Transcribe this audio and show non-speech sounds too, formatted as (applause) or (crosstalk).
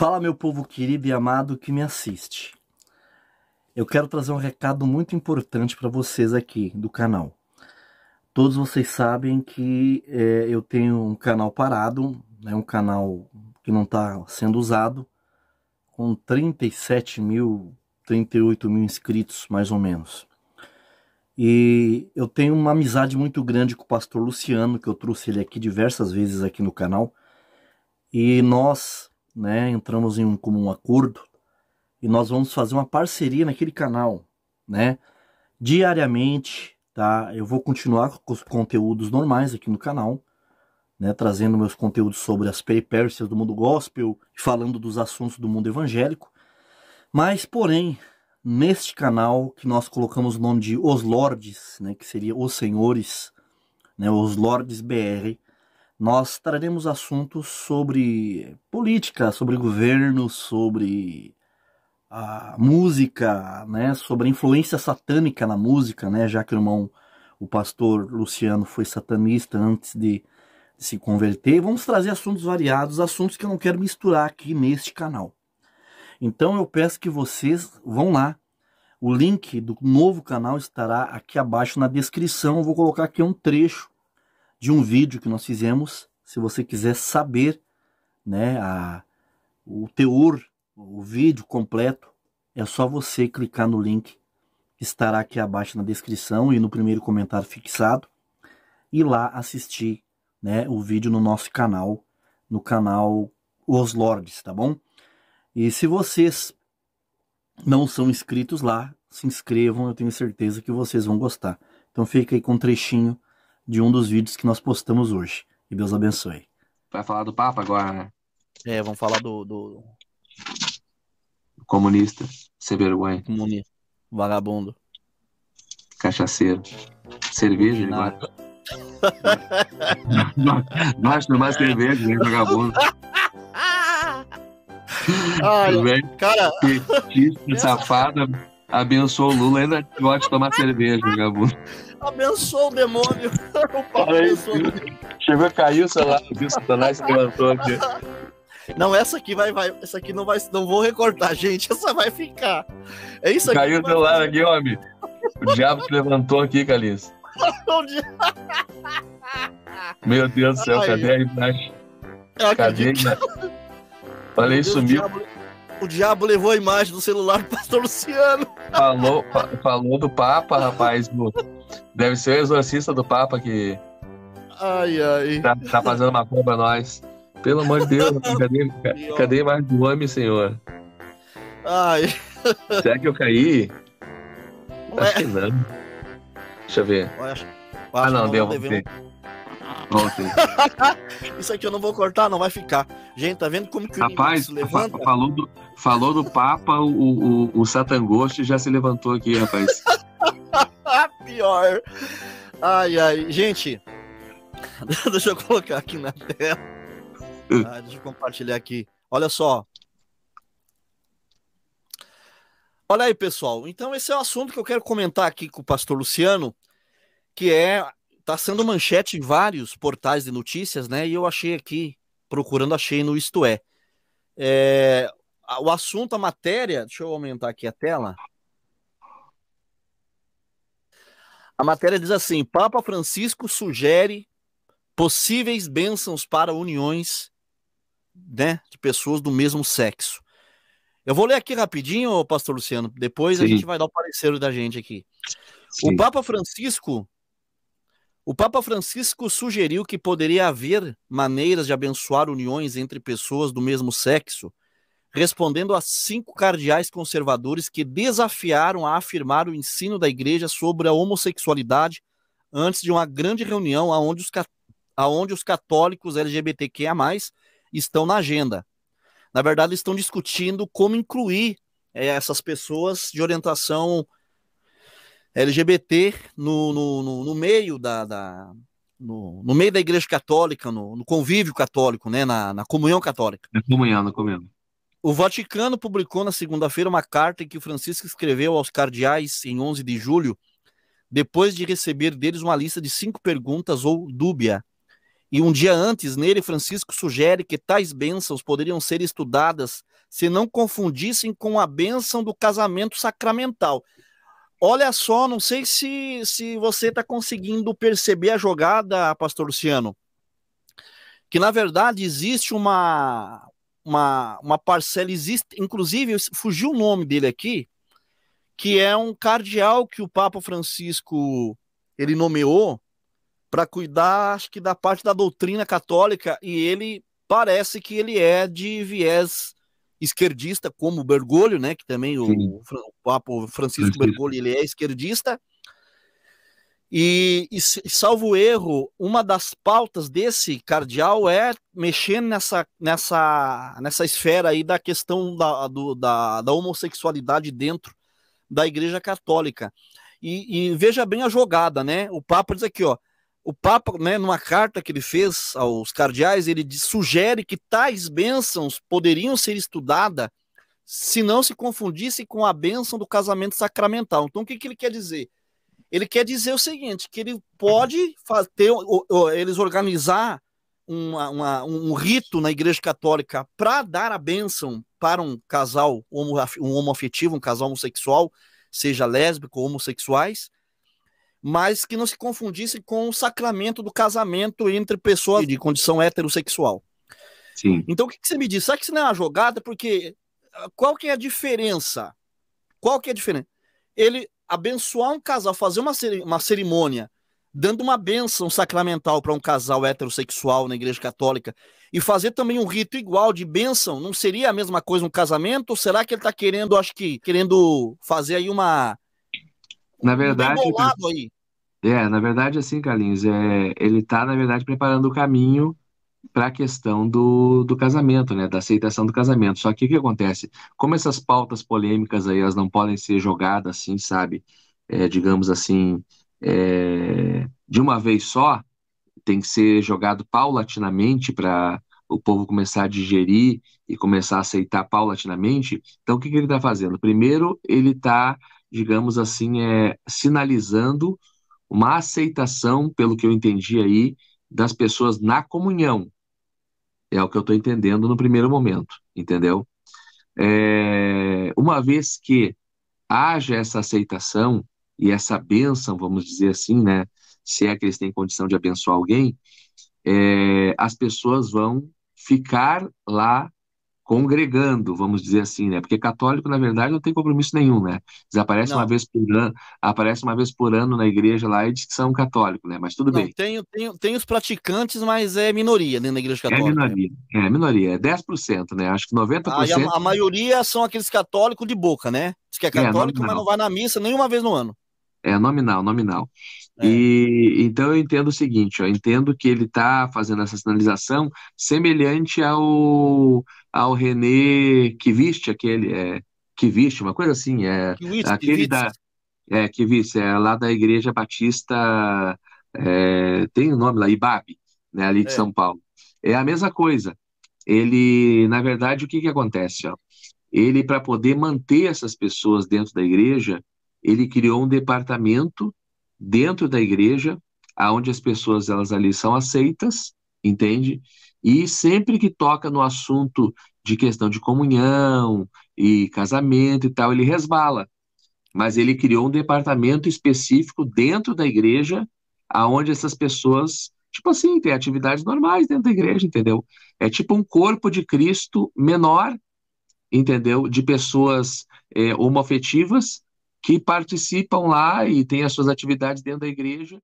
Fala, meu povo querido e amado que me assiste. Eu quero trazer um recado muito importante para vocês aqui do canal. Todos vocês sabem que é, eu tenho um canal parado, né, um canal que não está sendo usado, com 37 mil, 38 mil inscritos, mais ou menos. E eu tenho uma amizade muito grande com o pastor Luciano, que eu trouxe ele aqui diversas vezes aqui no canal. E nós né? Entramos em um comum acordo e nós vamos fazer uma parceria naquele canal, né? Diariamente, tá? Eu vou continuar com os conteúdos normais aqui no canal, né? Trazendo meus conteúdos sobre as peripécias do mundo gospel e falando dos assuntos do mundo evangélico. Mas, porém, neste canal que nós colocamos o nome de Os Lordes, né? Que seria Os Senhores, né? Os Lordes BR nós traremos assuntos sobre política, sobre governo, sobre a ah, música, né, sobre a influência satânica na música, né, já que o irmão, o pastor Luciano foi satanista antes de se converter. Vamos trazer assuntos variados, assuntos que eu não quero misturar aqui neste canal. Então eu peço que vocês vão lá. O link do novo canal estará aqui abaixo na descrição. Eu vou colocar aqui um trecho de um vídeo que nós fizemos. Se você quiser saber né, a, o teor, o vídeo completo, é só você clicar no link que estará aqui abaixo na descrição e no primeiro comentário fixado e lá assistir né, o vídeo no nosso canal, no canal Os Lords, tá bom? E se vocês não são inscritos lá, se inscrevam, eu tenho certeza que vocês vão gostar. Então fica aí com um trechinho de um dos vídeos que nós postamos hoje. E Deus abençoe. Vai falar do Papa agora, né? É, vamos falar do. do... Comunista, sem vergonha. Comunista. Vagabundo. Cachaceiro. Cerveja, ele vai. (laughs) não mais cerveja, né, vagabundo. (laughs) Ai, cara. Petista, safada. Abençoa o Lula, ainda gosta de tomar cerveja, vagabundo. Abençoa o demônio. (laughs) O Chegou caiu o celular, O Satanás levantou aqui. Não, essa aqui vai, vai, essa aqui não vai, não vou recortar, gente, (laughs) essa vai ficar. É isso aqui. Caiu o celular aqui, homem. O diabo se levantou aqui, Calice. (laughs) Meu Deus do céu, Ai. cadê a imagem? Cadê a imagem? Falei, sumiu. Diabo o diabo levou a imagem do celular do pastor Luciano. Falou, falou do Papa, rapaz. Deve ser o exorcista do Papa que. Ai, ai. Tá, tá fazendo uma coisa pra nós. Pelo amor de Deus, (laughs) cadê, cadê mais do homem, senhor? Ai. Será que eu caí? Acho que não. Deixa eu ver. acho, ah, acho ah, não, não deu. Devemos... (laughs) Isso aqui eu não vou cortar, não vai ficar. Gente, tá vendo como que Rapaz, o Rapaz, levanta? Falou do, falou do Papa, o, o, o Satangosto já se levantou aqui, rapaz. (laughs) Pior. Ai, ai. Gente, (laughs) deixa eu colocar aqui na tela. Uh. Ah, deixa eu compartilhar aqui. Olha só. Olha aí, pessoal. Então, esse é o assunto que eu quero comentar aqui com o pastor Luciano, que é Tá sendo manchete em vários portais de notícias, né? E eu achei aqui, procurando, achei no Isto é. é o assunto, a matéria, deixa eu aumentar aqui a tela. A matéria diz assim: Papa Francisco sugere possíveis bênçãos para uniões né, de pessoas do mesmo sexo. Eu vou ler aqui rapidinho, pastor Luciano, depois Sim. a gente vai dar o parecer da gente aqui. Sim. O Papa Francisco o Papa Francisco sugeriu que poderia haver maneiras de abençoar uniões entre pessoas do mesmo sexo, respondendo a cinco cardeais conservadores que desafiaram a afirmar o ensino da Igreja sobre a homossexualidade antes de uma grande reunião aonde os, aonde os católicos LGBTQIA+, estão na agenda. Na verdade, estão discutindo como incluir é, essas pessoas de orientação LGBT no, no, no meio da, da no, no, meio da igreja católica, no, no convívio católico, né, na, na, comunhão católica. Na comunhão, na comunhão. O Vaticano publicou na segunda-feira uma carta que o Francisco escreveu aos cardeais em 11 de julho, depois de receber deles uma lista de cinco perguntas ou dúbia. E um dia antes, nele, Francisco sugere que tais bênçãos poderiam ser estudadas se não confundissem com a bênção do casamento sacramental. Olha só, não sei se, se você está conseguindo perceber a jogada, Pastor Luciano, que na verdade existe uma, uma, uma parcela, existe, inclusive, fugiu o nome dele aqui, que é um cardeal que o Papa Francisco ele nomeou para cuidar, acho que da parte da doutrina católica, e ele parece que ele é de viés esquerdista, como o Bergoglio, né? Que também o, o, Papa Francisco Bergoglio ele é esquerdista. E, e, salvo erro, uma das pautas desse cardeal é mexer nessa, nessa, nessa esfera aí da questão da, do, da, da homossexualidade dentro da Igreja Católica. E, e, veja bem a jogada, né? O Papa diz aqui, ó, o Papa, né, numa carta que ele fez aos cardeais, ele sugere que tais bênçãos poderiam ser estudadas se não se confundisse com a bênção do casamento sacramental. Então, o que, que ele quer dizer? Ele quer dizer o seguinte, que ele pode ter, ou, ou, eles organizar uma, uma, um rito na Igreja Católica para dar a bênção para um casal, um homoafetivo, um casal homossexual, seja lésbico ou homossexuais, mas que não se confundisse com o sacramento do casamento entre pessoas de condição heterossexual. Sim. Então, o que, que você me diz? Será que isso não é uma jogada? Porque ah, qual que é a diferença? Qual que é a diferença? Ele abençoar um casal, fazer uma, cer uma cerimônia, dando uma bênção sacramental para um casal heterossexual na Igreja Católica, e fazer também um rito igual de bênção, não seria a mesma coisa um casamento? Ou será que ele está querendo, acho que, querendo fazer aí uma na verdade. É, na verdade, assim, Carlinhos, é, ele está, na verdade, preparando o caminho para a questão do, do casamento, né, da aceitação do casamento. Só que o que acontece? Como essas pautas polêmicas aí, elas não podem ser jogadas assim, sabe? É, digamos assim, é, de uma vez só, tem que ser jogado paulatinamente para o povo começar a digerir e começar a aceitar paulatinamente. Então, o que, que ele está fazendo? Primeiro, ele está digamos assim, é, sinalizando uma aceitação, pelo que eu entendi aí, das pessoas na comunhão. É o que eu estou entendendo no primeiro momento, entendeu? É, uma vez que haja essa aceitação e essa bênção, vamos dizer assim, né? Se é que eles têm condição de abençoar alguém, é, as pessoas vão ficar lá congregando, vamos dizer assim, né? Porque católico, na verdade, não tem compromisso nenhum, né? Desaparece uma vez por ano, aparece uma vez por ano na igreja lá e diz que são católico, né? Mas tudo não, bem. Tem, tem, tem os praticantes, mas é minoria né, na igreja católica. Né? É minoria, é minoria, é 10%, né? Acho que 90%. Ah, a, a, maioria são aqueles católicos de boca, né? Diz que é católico, é, não, mas não vai na missa nenhuma vez no ano. É nominal, nominal. É. E então eu entendo o seguinte, eu entendo que ele está fazendo essa sinalização semelhante ao ao René Kivist, aquele é Kivist, uma coisa assim, é aquele da é Kivist, é lá da Igreja Batista é, tem o um nome lá, IBAB, né, ali de é. São Paulo. É a mesma coisa. Ele, na verdade, o que que acontece, ó? Ele para poder manter essas pessoas dentro da igreja, ele criou um departamento dentro da igreja, aonde as pessoas elas ali são aceitas, entende? E sempre que toca no assunto de questão de comunhão e casamento e tal, ele resbala. Mas ele criou um departamento específico dentro da igreja, aonde essas pessoas, tipo assim, tem atividades normais dentro da igreja, entendeu? É tipo um corpo de Cristo menor, entendeu? De pessoas é, homoafetivas, que participam lá e têm as suas atividades dentro da igreja